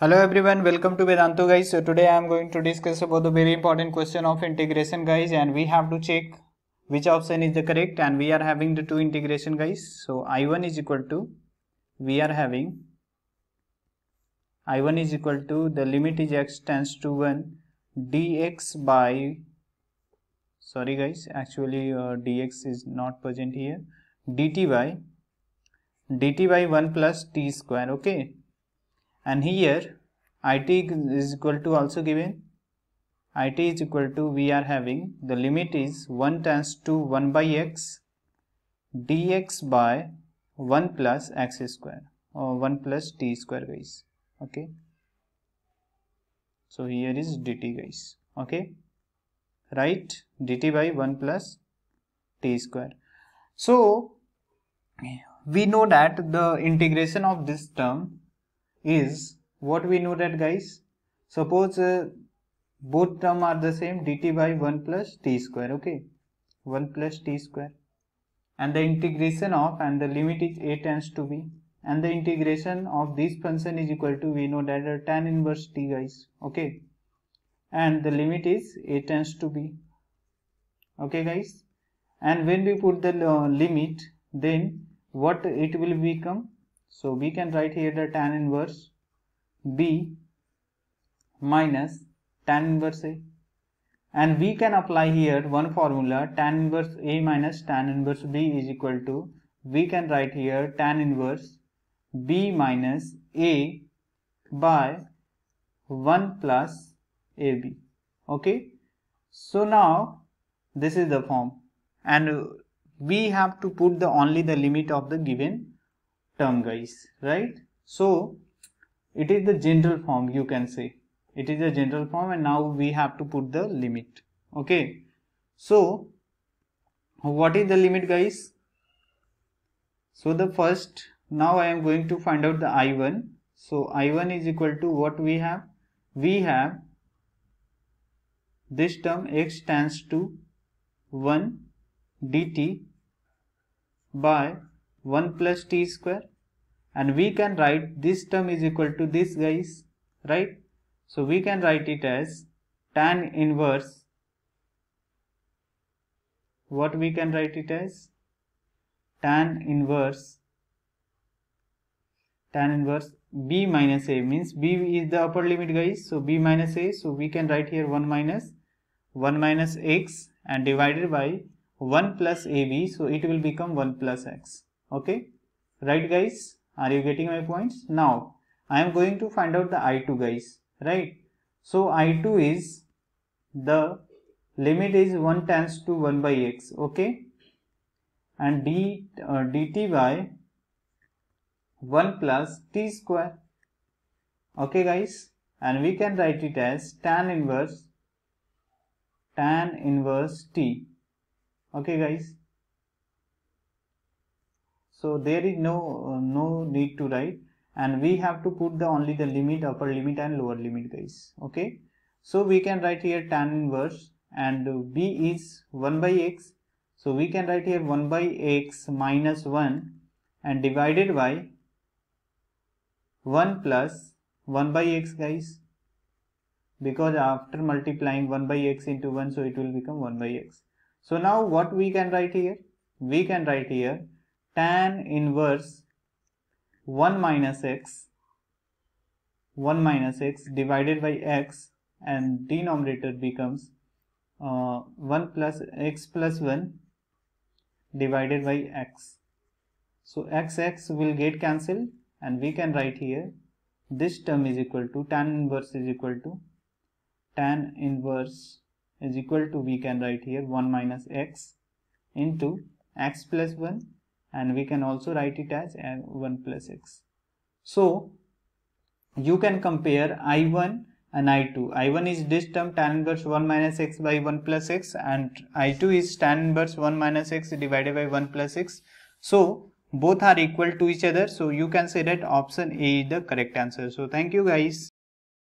hello everyone welcome to vedantu guys so today i am going to discuss about the very important question of integration guys and we have to check which option is the correct and we are having the two integration guys so i1 is equal to we are having i1 is equal to the limit is x tends to 1 dx by sorry guys actually uh, dx is not present here dt by dt by 1 plus t square okay and here it is equal to also given it is equal to we are having the limit is 1 times to 1 by x dx by 1 plus x square or 1 plus t square guys okay so here is dt guys okay right dt by 1 plus t square so we know that the integration of this term is what we know that guys suppose uh, both term are the same dt by 1 plus t square okay 1 plus t square and the integration of and the limit is a tends to b and the integration of this function is equal to we know that uh, tan inverse t guys okay and the limit is a tends to b okay guys and when we put the uh, limit then what it will become so we can write here the tan inverse B minus tan inverse A. And we can apply here one formula tan inverse A minus tan inverse B is equal to we can write here tan inverse B minus A by 1 plus AB. Okay. So now this is the form and we have to put the only the limit of the given term guys right so it is the general form you can say it is a general form and now we have to put the limit okay so what is the limit guys so the first now I am going to find out the I1 so I1 is equal to what we have we have this term x tends to 1 dt by 1 plus t square and we can write this term is equal to this guys right so we can write it as tan inverse what we can write it as tan inverse tan inverse b minus a means b is the upper limit guys so b minus a so we can write here 1 minus 1 minus x and divided by 1 plus ab so it will become 1 plus x okay right guys are you getting my points now i am going to find out the i2 guys right so i2 is the limit is 1 tends to 1 by x okay and d uh, dt by 1 plus t square okay guys and we can write it as tan inverse tan inverse t okay guys so there is no uh, no need to write and we have to put the only the limit upper limit and lower limit guys okay so we can write here tan inverse and b is 1 by x so we can write here 1 by x minus 1 and divided by 1 plus 1 by x guys because after multiplying 1 by x into 1 so it will become 1 by x so now what we can write here we can write here tan inverse 1 minus x 1 minus x divided by x and denominator becomes uh, 1 plus x plus 1 divided by x so xx will get cancelled and we can write here this term is equal to tan inverse is equal to tan inverse is equal to we can write here 1 minus x into x plus 1 and we can also write it as 1 plus x. So you can compare i1 and i2. i1 is this term tan inverse 1 minus x by 1 plus x and i2 is tan inverse 1 minus x divided by 1 plus x. So both are equal to each other. So you can say that option A is the correct answer. So thank you guys.